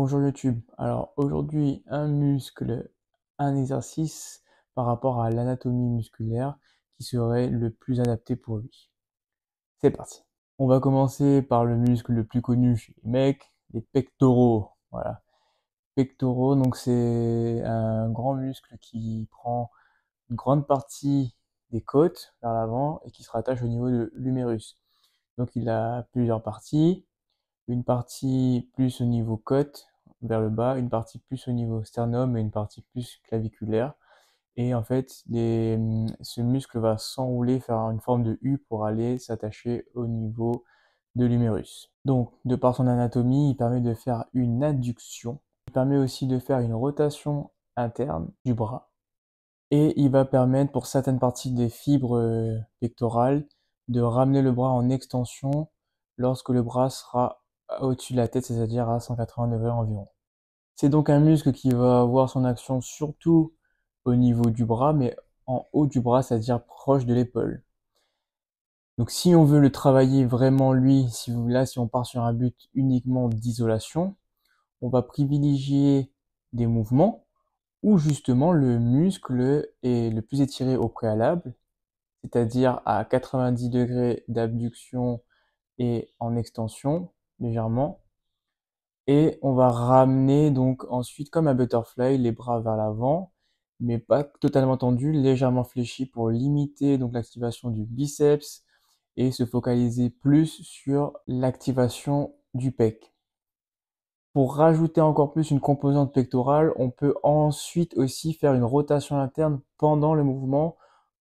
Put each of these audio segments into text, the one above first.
Bonjour YouTube. Alors aujourd'hui, un muscle, un exercice par rapport à l'anatomie musculaire qui serait le plus adapté pour lui. C'est parti. On va commencer par le muscle le plus connu chez les mecs, les pectoraux. Voilà. Pectoraux, donc c'est un grand muscle qui prend une grande partie des côtes vers l'avant et qui se rattache au niveau de l'humérus. Donc il a plusieurs parties une partie plus au niveau côte vers le bas, une partie plus au niveau sternum et une partie plus claviculaire. Et en fait, ce muscle va s'enrouler, faire une forme de U pour aller s'attacher au niveau de l'humérus. Donc, de par son anatomie, il permet de faire une adduction. Il permet aussi de faire une rotation interne du bras. Et il va permettre pour certaines parties des fibres pectorales de ramener le bras en extension lorsque le bras sera au-dessus de la tête, c'est-à-dire à 189 degrés environ. C'est donc un muscle qui va avoir son action surtout au niveau du bras, mais en haut du bras, c'est-à-dire proche de l'épaule. Donc si on veut le travailler vraiment lui, si là si on part sur un but uniquement d'isolation, on va privilégier des mouvements où justement le muscle est le plus étiré au préalable, c'est-à-dire à 90 degrés d'abduction et en extension, légèrement. Et on va ramener donc ensuite, comme un butterfly, les bras vers l'avant, mais pas totalement tendus, légèrement fléchis pour limiter donc l'activation du biceps et se focaliser plus sur l'activation du pec. Pour rajouter encore plus une composante pectorale, on peut ensuite aussi faire une rotation interne pendant le mouvement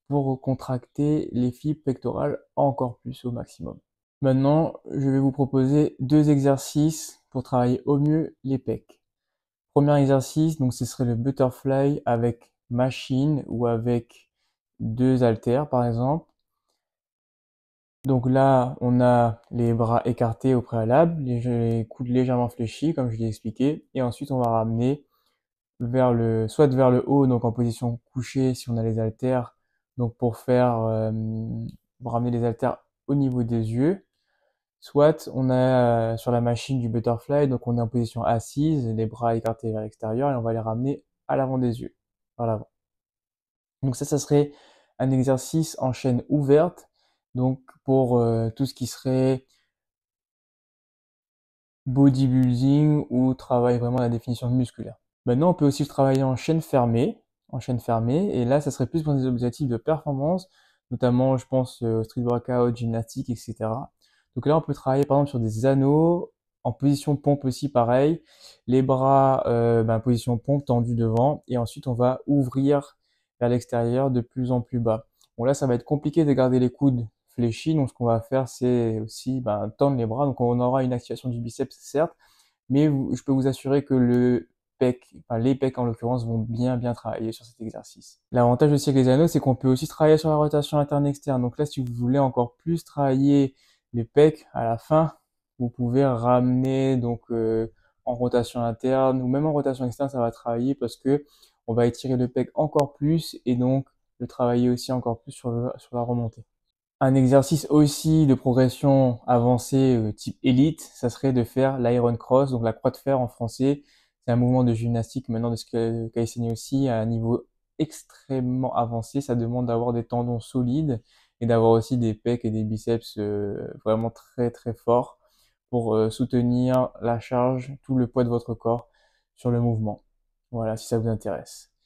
pour contracter les fibres pectorales encore plus au maximum. Maintenant, je vais vous proposer deux exercices pour travailler au mieux les pecs. Premier exercice, donc ce serait le butterfly avec machine ou avec deux haltères par exemple. Donc là, on a les bras écartés au préalable, les coudes légèrement fléchis comme je l'ai expliqué, et ensuite on va ramener vers le, soit vers le haut, donc en position couchée si on a les haltères, donc pour faire euh, ramener les haltères au niveau des yeux Soit on a euh, sur la machine du butterfly, donc on est en position assise, les bras écartés vers l'extérieur et on va les ramener à l'avant des yeux, vers l'avant. Donc ça, ça serait un exercice en chaîne ouverte, donc pour euh, tout ce qui serait bodybuilding ou travail vraiment la définition musculaire. Maintenant, on peut aussi travailler en chaîne fermée, en chaîne fermée, et là, ça serait plus pour des objectifs de performance, notamment, je pense, euh, street workout, gymnastique, etc. Donc là, on peut travailler par exemple sur des anneaux, en position pompe aussi pareil, les bras euh, en position pompe tendus devant, et ensuite on va ouvrir vers l'extérieur de plus en plus bas. Bon là, ça va être compliqué de garder les coudes fléchis, donc ce qu'on va faire, c'est aussi ben, tendre les bras, donc on aura une activation du biceps, certes, mais je peux vous assurer que le pec, les pecs en l'occurrence, vont bien bien travailler sur cet exercice. L'avantage aussi avec les anneaux, c'est qu'on peut aussi travailler sur la rotation interne-externe. Donc là, si vous voulez encore plus travailler le pecs à la fin, vous pouvez ramener donc euh, en rotation interne ou même en rotation externe, ça va travailler parce que on va étirer le pec encore plus et donc le travailler aussi encore plus sur, la remontée. Un exercice aussi de progression avancée euh, type élite, ça serait de faire l'iron cross, donc la croix de fer en français. C'est un mouvement de gymnastique maintenant de ce qu'a essayé aussi à un niveau extrêmement avancé. Ça demande d'avoir des tendons solides et d'avoir aussi des pecs et des biceps euh, vraiment très très forts pour euh, soutenir la charge, tout le poids de votre corps sur le mouvement. Voilà, si ça vous intéresse.